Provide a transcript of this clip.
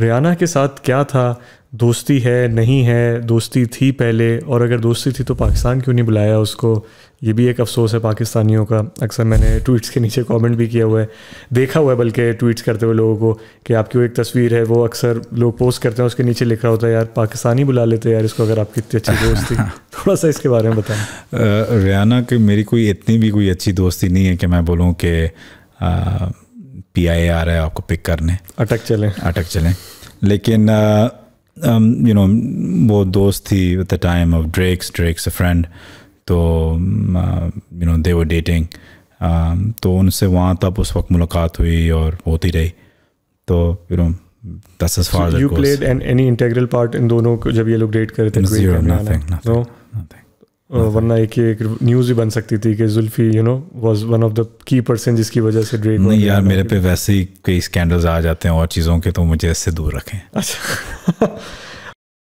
रियाना के साथ क्या था दोस्ती है नहीं है दोस्ती थी पहले और अगर दोस्ती थी तो पाकिस्तान क्यों नहीं बुलाया उसको ये भी एक अफसोस है पाकिस्तानियों का अक्सर मैंने ट्वीट्स के नीचे कमेंट भी किया हुआ है देखा हुआ है बल्कि ट्वीट्स करते हुए लोगों को कि आपकी एक तस्वीर है वो अक्सर लोग पोस्ट करते हैं उसके नीचे लिखा होता है यार पाकिस्तानी बुला लेते यार इसको अगर आपकी इतनी अच्छी दोस्त थी थोड़ा सा इसके बारे में बताएं रियाना की मेरी कोई इतनी भी कोई अच्छी दोस्ती नहीं है कि मैं बोलूँ कि पी आ रहा है आपको पिक करने अटक चलें अटक चलें लेकिन यू uh, नो um, वो दोस्त थी एट द टाइम ऑफ ड्रेक्स ड्रेक्स अ फ्रेंड तो यू नो दे वो डेटिंग तो उनसे वहाँ तब उस वक्त मुलाकात हुई और होती रही तो यू नो दस as far so as you played an, any integral part in dono jab ye log date kare the zero nothing, Uh, हाँ, हाँ। वरना एक एक न्यूज भी बन सकती थी कि Zulfi you know was one of the key person जिसकी वजह से ड्रेक नहीं यार मेरे पे वैसे ही कई स्कैंडल्स आ जाते हैं और चीज़ों के तो मुझे इससे दूर रखें अच्छा